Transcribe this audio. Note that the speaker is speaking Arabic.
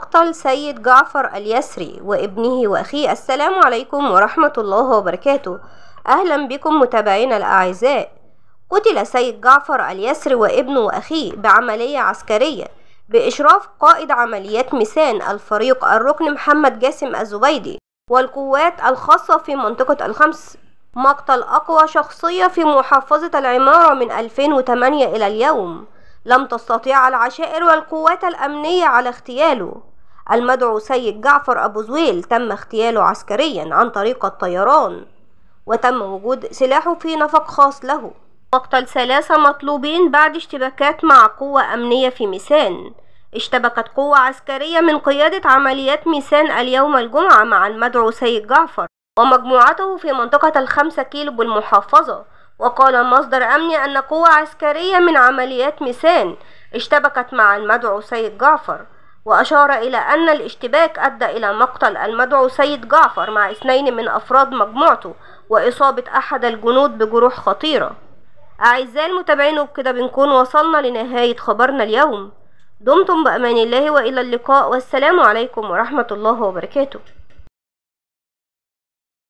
مقتل سيد جعفر اليسري وابنه واخيه السلام عليكم ورحمة الله وبركاته اهلا بكم متابعينا الاعزاء قتل سيد جعفر اليسري وابنه واخيه بعملية عسكرية باشراف قائد عمليات ميسان الفريق الركن محمد جاسم الزبيدي والقوات الخاصة في منطقة الخمس مقتل اقوى شخصية في محافظة العمارة من 2008 الى اليوم لم تستطيع العشائر والقوات الأمنية على اغتياله المدعو سيد جعفر أبو زويل تم اغتياله عسكريا عن طريق الطيران وتم وجود سلاحه في نفق خاص له مقتل ثلاثة مطلوبين بعد اشتباكات مع قوة أمنية في ميسان اشتبكت قوة عسكرية من قيادة عمليات ميسان اليوم الجمعة مع المدعو سيد جعفر ومجموعته في منطقة الخمسة كيلو بالمحافظة وقال مصدر أمني أن قوة عسكرية من عمليات ميسان اشتبكت مع المدعو سيد جعفر وأشار إلى أن الاشتباك أدى إلى مقتل المدعو سيد جعفر مع اثنين من أفراد مجموعته وإصابة أحد الجنود بجروح خطيرة أعزائي المتابعين وبكده بنكون وصلنا لنهاية خبرنا اليوم دمتم بأمان الله وإلى اللقاء والسلام عليكم ورحمة الله وبركاته